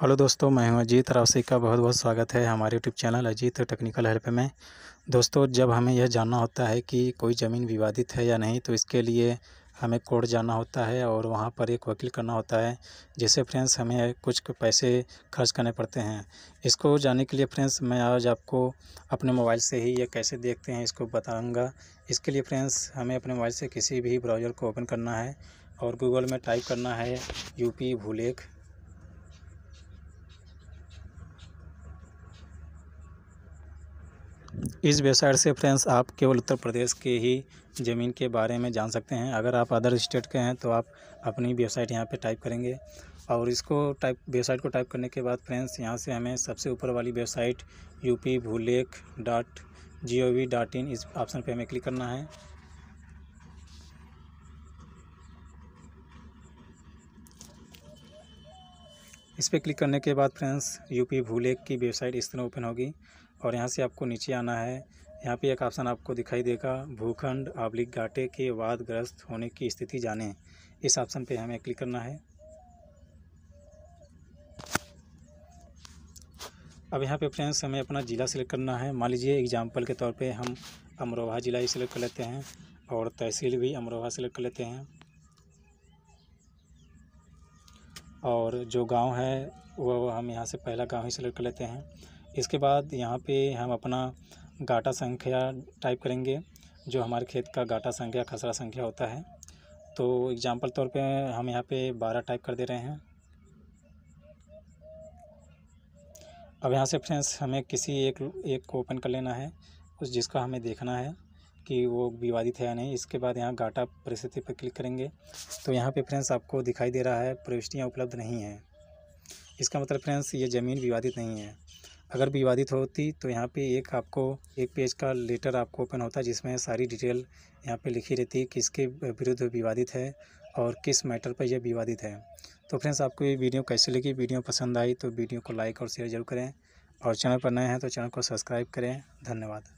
hello दोस्तों मैं हूं अजीत रावसी का बहुत बहुत स्वागत है हमारे YouTube channel Ajit technical help में दोस्तों जब हमें यह जानना होता है कि कोई ज़मीन विवादित है या नहीं तो इसके लिए हमें कोर्ट जाना होता है और वहाँ पर एक वकील करना होता है जिससे फ्रेंड्स हमें कुछ पैसे खर्च करने पड़ते हैं इसको जानने के लिए फ्रेंड्स मैं आज आपको अपने मोबाइल से ही ये कैसे देखते हैं इसको बताऊँगा इसके लिए फ्रेंड्स हमें अपने मोबाइल से किसी भी ब्राउज़र को ओपन करना है और गूगल में टाइप करना है यूपी भूलेख इस वेबसाइट से फ्रेंड्स आप केवल उत्तर प्रदेश के ही ज़मीन के बारे में जान सकते हैं अगर आप अदर स्टेट के हैं तो आप अपनी वेबसाइट यहाँ पे टाइप करेंगे और इसको टाइप वेबसाइट को टाइप करने के बाद फ्रेंड्स यहाँ से हमें सबसे ऊपर वाली website UP Bhulekh dot G O V dot in इस ऑप्शन पे हमें क्लिक करना है इस पर क्लिक करने के बाद फ्रेंड्स यूपी भूलेख की वेबसाइट इस तरह ओपन होगी और यहाँ से आपको नीचे आना है यहाँ पे एक ऑप्शन आपको दिखाई देगा भूखंड आबलिक घाटे के वादग्रस्त होने की स्थिति जाने इस ऑप्शन पे हमें क्लिक करना है अब यहाँ पे फ्रेंड्स हमें अपना ज़िला सेलेक्ट करना है मान लीजिए एग्जाम्पल के तौर पे हम अमरोहा ज़िला ही सिलेक्ट कर लेते हैं और तहसील भी अमरोहा सेलेक्ट कर लेते हैं और जो गांव है वह हम यहाँ से पहला गांव ही सिलेक्ट कर लेते हैं इसके बाद यहाँ पे हम अपना गाटा संख्या टाइप करेंगे जो हमारे खेत का गाटा संख्या खसरा संख्या होता है तो एग्ज़ाम्पल तौर पे हम यहाँ पे बारह टाइप कर दे रहे हैं अब यहाँ से फ्रेंड्स हमें किसी एक एक को ओपन कर लेना है उस जिसका हमें देखना है कि वो विवादित है या नहीं इसके बाद यहाँ घाटा परिस्थिति पर क्लिक करेंगे तो यहाँ पे फ्रेंड्स आपको दिखाई दे रहा है प्रविष्टियाँ उपलब्ध नहीं हैं इसका मतलब फ्रेंड्स ये ज़मीन विवादित नहीं है अगर विवादित होती तो यहाँ पे एक आपको एक पेज का लेटर आपको ओपन होता जिसमें सारी डिटेल यहाँ पे लिखी रहती है किसके विरुद्ध विवादित है और किस मैटर पर यह विवादित है तो फ्रेंड्स आपको ये वीडियो कैसी लगी वीडियो पसंद आई तो वीडियो को लाइक और शेयर जरूर करें और चैनल पर नए हैं तो चैनल को सब्सक्राइब करें धन्यवाद